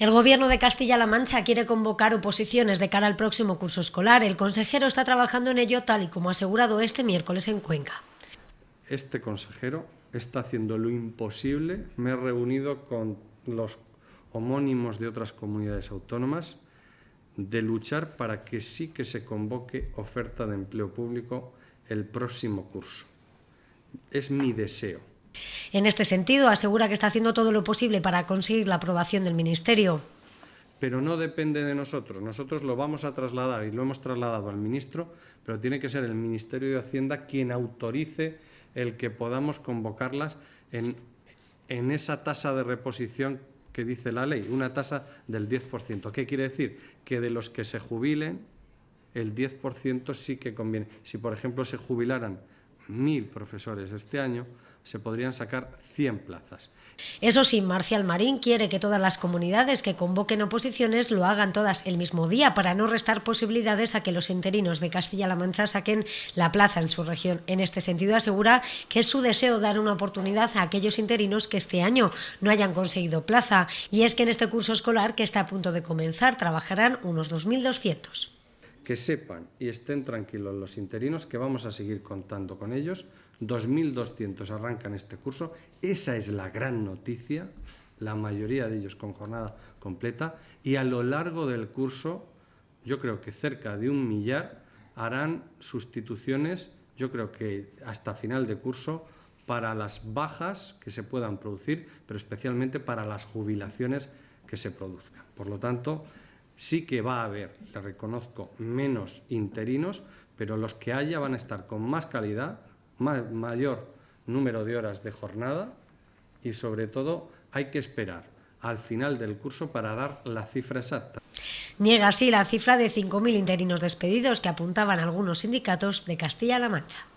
El Gobierno de Castilla-La Mancha quiere convocar oposiciones de cara al próximo curso escolar. El consejero está trabajando en ello tal y como ha asegurado este miércoles en Cuenca. Este consejero está haciendo lo imposible. Me he reunido con los homónimos de otras comunidades autónomas de luchar para que sí que se convoque oferta de empleo público el próximo curso. Es mi deseo. En este sentido, asegura que está haciendo todo lo posible para conseguir la aprobación del Ministerio. Pero no depende de nosotros. Nosotros lo vamos a trasladar y lo hemos trasladado al ministro, pero tiene que ser el Ministerio de Hacienda quien autorice el que podamos convocarlas en, en esa tasa de reposición que dice la ley, una tasa del 10%. ¿Qué quiere decir? Que de los que se jubilen, el 10% sí que conviene. Si, por ejemplo, se jubilaran mil profesores este año, se podrían sacar 100 plazas. Eso sí, Marcial Marín quiere que todas las comunidades que convoquen oposiciones lo hagan todas el mismo día para no restar posibilidades a que los interinos de Castilla-La Mancha saquen la plaza en su región. En este sentido, asegura que es su deseo dar una oportunidad a aquellos interinos que este año no hayan conseguido plaza. Y es que en este curso escolar que está a punto de comenzar trabajarán unos 2.200 que sepan y estén tranquilos los interinos que vamos a seguir contando con ellos. 2.200 arrancan este curso. Esa es la gran noticia, la mayoría de ellos con jornada completa. Y a lo largo del curso, yo creo que cerca de un millar harán sustituciones, yo creo que hasta final de curso, para las bajas que se puedan producir, pero especialmente para las jubilaciones que se produzcan. Por lo tanto, Sí que va a haber, le reconozco, menos interinos, pero los que haya van a estar con más calidad, mayor número de horas de jornada y sobre todo hay que esperar al final del curso para dar la cifra exacta. Niega así la cifra de 5.000 interinos despedidos que apuntaban algunos sindicatos de Castilla-La Mancha.